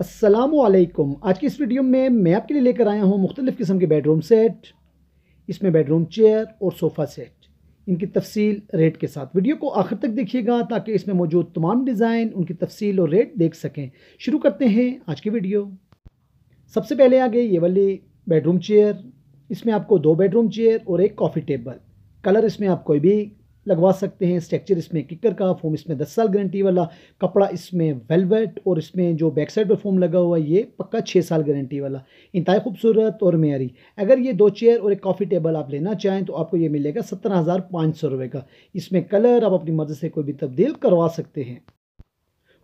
असलम आज की इस वीडियो में मैं आपके लिए लेकर आया हूँ मुख्तलिफ़ किस्म के बेडरूम सेट इसमें बेडरूम चेयर और सोफ़ा सेट इनकी तफसील रेट के साथ वीडियो को आखिर तक देखिएगा ताकि इसमें मौजूद तमाम डिज़ाइन उनकी तफसील और रेट देख सकें शुरू करते हैं आज की वीडियो सबसे पहले आ गई ये वाली बेडरूम चेयर इसमें आपको दो बेडरूम चेयर और एक कॉफ़ी टेबल कलर इसमें आप कोई भी लगवा सकते हैं स्ट्रक्चर इसमें किकर का फोम इसमें दस साल गारंटी वाला कपड़ा इसमें वेलवेट और इसमें जो बैक साइड पर फोम लगा हुआ है ये पक्का छः साल गारंटी वाला इंतहा खूबसूरत और मैारी अगर ये दो चेयर और एक कॉफ़ी टेबल आप लेना चाहें तो आपको ये मिलेगा सत्रह हज़ार पाँच सौ रुपये का इसमें कलर आप अपनी मर्ज़ी से कोई भी तब्दील करवा सकते हैं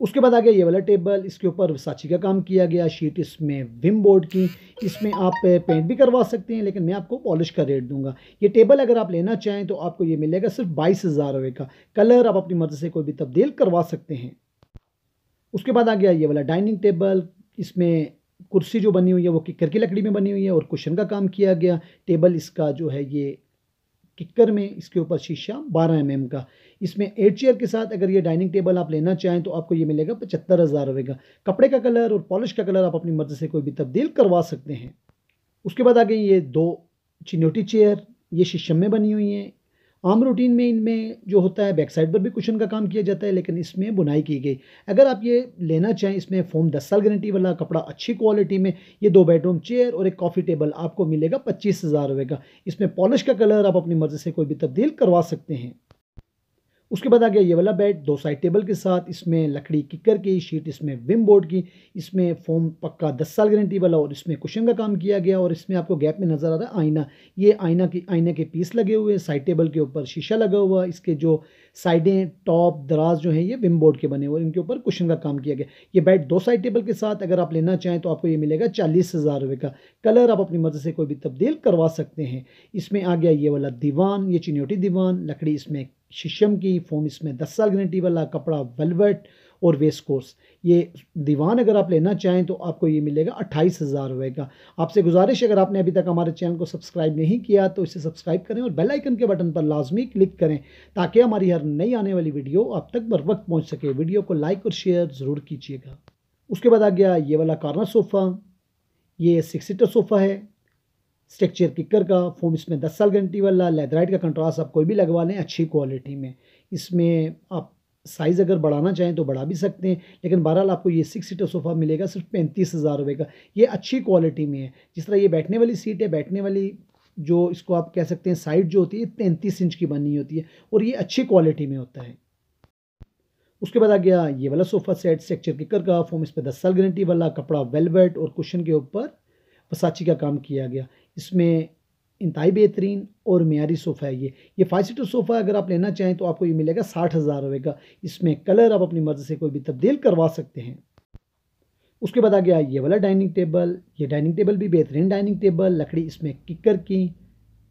उसके बाद आ गया ये वाला टेबल इसके ऊपर साची का काम किया गया शीट इसमें विम बोर्ड की इसमें आप पेंट भी करवा सकते हैं लेकिन मैं आपको पॉलिश का रेट दूंगा ये टेबल अगर आप लेना चाहें तो आपको ये मिलेगा सिर्फ बाईस हज़ार रुपये का कलर आप अपनी मर्ज़ी से कोई भी तब्दील करवा सकते हैं उसके बाद आ गया ये वाला डाइनिंग टेबल इसमें कुर्सी जो बनी हुई है वो किकर की लकड़ी में बनी हुई है और कुशन का काम किया गया टेबल इसका जो है ये किकर में इसके ऊपर शीशा बारह एम का इसमें एट चेयर के साथ अगर ये डाइनिंग टेबल आप लेना चाहें तो आपको ये मिलेगा पचहत्तर हज़ार रुपये का कपड़े का कलर और पॉलिश का कलर आप अपनी मर्ज़ी से कोई भी तब्दील करवा सकते हैं उसके बाद आ गई ये दो चिनोटी चेयर ये शीशम में बनी हुई हैं आम रूटीन में इनमें जो होता है बैक साइड पर भी कुशन का काम किया जाता है लेकिन इसमें बुनाई की गई अगर आप ये लेना चाहें इसमें फ़ोम दस साल गारंटी वाला कपड़ा अच्छी क्वालिटी में ये दो बेडरूम चेयर और एक कॉफ़ी टेबल आपको मिलेगा पच्चीस हज़ार रुपये का इसमें पॉलिश का कलर आप अपनी मर्ज़ी से कोई भी तब्दील करवा सकते हैं उसके बाद आ गया ये वाला बेड दो साइड टेबल के साथ इसमें लकड़ी किकर की शीट इसमें विम बोर्ड की इसमें फोम पक्का दस साल गारंटी वाला और इसमें कुशन का काम किया गया और इसमें आपको गैप में नज़र आ रहा है आईना ये आईना की आईने के पीस लगे हुए हैं साइड टेबल के ऊपर शीशा लगा हुआ इसके जो साइडें टॉप दराज जो है ये विम बोर्ड के बने हुए इनके ऊपर कुशन का काम किया गया ये बेड दो साइड टेबल के साथ अगर आप लेना चाहें तो आपको ये मिलेगा चालीस हज़ार रुपये का कलर आप अपनी मर्ज़ी से कोई भी तब्दील करवा सकते हैं इसमें आ गया ये वाला दीवान ये चिन्हटी दीवान लकड़ी इसमें शीशम की फोम इसमें दस साल गारंटी वाला कपड़ा वेलवेट और वेस्ट कोर्स ये दीवान अगर आप लेना चाहें तो आपको ये मिलेगा अट्ठाईस हज़ार रुपये का आपसे गुजारिश अगर आपने अभी तक हमारे चैनल को सब्सक्राइब नहीं किया तो इसे सब्सक्राइब करें और बेल आइकन के बटन पर लाजमी क्लिक करें ताकि हमारी हर नई आने वाली वीडियो आप तक बर वक्त पहुँच सके वीडियो को लाइक और शेयर ज़रूर कीजिएगा उसके बाद आ गया ये वाला कारना सोफ़ा ये सिक्स सीटर सोफ़ा है स्ट्रक्चर किकर का फोम इसमें दस साल गारंटी वाला लेदराइट का कंट्रास्ट आप कोई भी लगवा लें अच्छी क्वालिटी में इसमें आप साइज़ अगर बढ़ाना चाहें तो बढ़ा भी सकते हैं लेकिन बहरहाल आपको ये सिक्स सीटर सोफ़ा मिलेगा सिर्फ पैंतीस हज़ार रुपये का ये अच्छी क्वालिटी में है जिस तरह ये बैठने वाली सीट है बैठने वाली जो इसको आप कह सकते हैं साइड जो होती है तैंतीस इंच की बनी होती है और ये अच्छी क्वालिटी में होता है उसके बाद आ गया ये वाला सोफ़ा सेट स्ट्रक्चर किकर का फोम इस पर दस साल गारंटी वाला कपड़ा वेलवेट और कुशन के ऊपर पसाची का काम किया गया इसमें इंतहाई बेहतरीन और मीरी सोफ़ा है ये ये फाइव सीटर सोफ़ा अगर आप लेना चाहें तो आपको ये मिलेगा साठ हज़ार रुपये का इसमें कलर आप अपनी मर्ज़ी से कोई भी तब्दील करवा सकते हैं उसके बाद आ गया ये वाला डाइनिंग टेबल ये डाइनिंग टेबल भी बेहतरीन डाइनिंग टेबल लकड़ी इसमें किकर की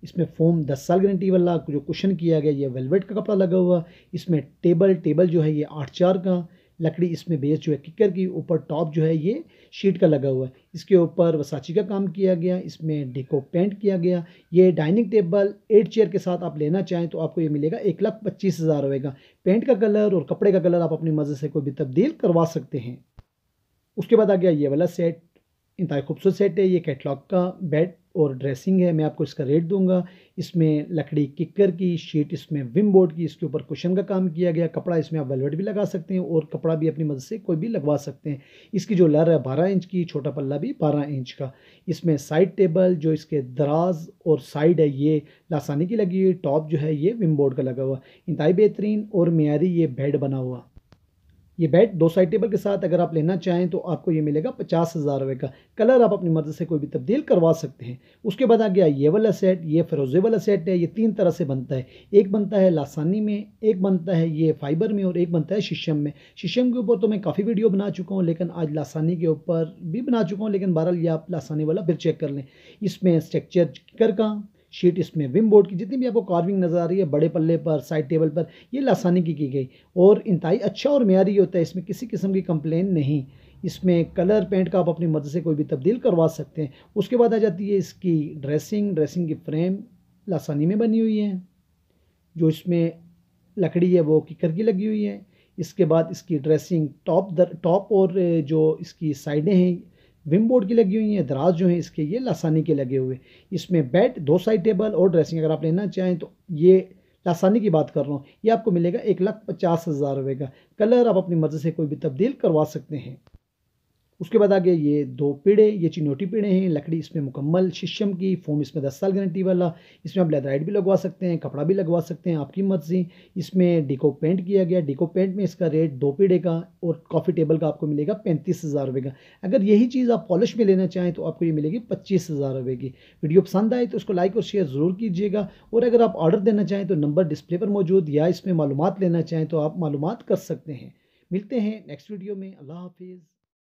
इसमें फोम दस साल गारंटी वाला जो कुशन किया गया ये वेलवेट का कपड़ा लगा हुआ इसमें टेबल टेबल जो है ये आठ चार का लकड़ी इसमें बेस जो है किकर की ऊपर टॉप जो है ये शीट का लगा हुआ है इसके ऊपर वसाची का काम किया गया इसमें डेको पेंट किया गया ये डाइनिंग टेबल एट चेयर के साथ आप लेना चाहें तो आपको ये मिलेगा एक लाख पच्चीस हज़ार होगा पेंट का कलर और कपड़े का कलर आप अपनी मज़े से कोई भी तब्दील करवा सकते हैं उसके बाद आ गया ये वाला सेट इंतहा खूबसूरत सेट है ये कैटलॉग का बेड और ड्रेसिंग है मैं आपको इसका रेट दूंगा इसमें लकड़ी किकर की शीट इसमें विम बोर्ड की इसके ऊपर कुशन का काम किया गया कपड़ा इसमें आप वेलवेट भी लगा सकते हैं और कपड़ा भी अपनी मदद से कोई भी लगवा सकते हैं इसकी जो लर है बारह इंच की छोटा पल्ला भी बारह इंच का इसमें साइड टेबल जो इसके दराज और साइड है ये लासानी की लगी हुई टॉप जो है ये विम बोर्ड का लगा हुआ इंतहाई बेहतरीन और मीरी ये बेड बना हुआ ये बैट दो साइड टेबल के साथ अगर आप लेना चाहें तो आपको ये मिलेगा पचास हज़ार रुपये का कलर आप अपनी मर्ज़ी से कोई भी तब्दील करवा सकते हैं उसके बाद आ गया ये वाला सेट ये फरोज़े वाला सेट है ये तीन तरह से बनता है एक बनता है लासानी में एक बनता है ये फाइबर में और एक बनता है शीशम में शीशम के ऊपर तो मैं काफ़ी वीडियो बना चुका हूँ लेकिन आज लासानी के ऊपर भी बना चुका हूँ लेकिन बहरहाल ये आप लासानी वाला फिर चेक कर लें इसमें स्ट्रक्चर कर का शीट इसमें विम बोर्ड की जितनी भी आपको कार्विंग नज़र आ रही है बड़े पल्ले पर साइड टेबल पर ये लासानी की की गई और इंतई अच्छा और मैारी होता है इसमें किसी किस्म की कंप्लेन नहीं इसमें कलर पेंट का आप अपनी मदद से कोई भी तब्दील करवा सकते हैं उसके बाद आ जाती है इसकी ड्रेसिंग ड्रेसिंग की फ्रेम लासानी में बनी हुई है जो इसमें लकड़ी है वो किकर की लगी हुई है इसके बाद इसकी ड्रेसिंग टॉप दर टॉप और जो इसकी साइडें हैं विम बोर्ड की लगी हुई हैं दराज जो हैं इसके ये लासानी के लगे हुए इसमें बेड दो साइड टेबल और ड्रेसिंग अगर आप लेना चाहें तो ये लासानी की बात कर रहा हूँ ये आपको मिलेगा एक लाख पचास हज़ार रुपये का कलर आप अपनी मर्ज़ी से कोई भी तब्दील करवा सकते हैं उसके बाद आगे ये दो पेड़े ये चिनोटी पेड़े हैं लकड़ी इसमें मुकम्मल शीशम की फोम इसमें दस साल गारंटी वाला इसमें आप लेदराइट भी लगवा सकते हैं कपड़ा भी लगवा सकते हैं आपकी मर्जी इसमें डिको पेंट किया गया डिको पेंट में इसका रेट दो पेड़े का और कॉफ़ी टेबल का आपको मिलेगा पैंतीस हज़ार रुपये का अगर यही चीज़ आप पॉलिश में लेना चाहें तो आपको ये मिलेगी पच्चीस हज़ार रुपये की वीडियो पसंद आए तो उसको लाइक और शेयर ज़रूर कीजिएगा और अगर आप ऑर्डर देना चाहें तो नंबर डिस्प्ले पर मौजूद या इसमें मालूम लेना चाहें तो आप मालूम कर सकते हैं मिलते हैं नेक्स्ट वीडियो में अल्लाह हाफिज़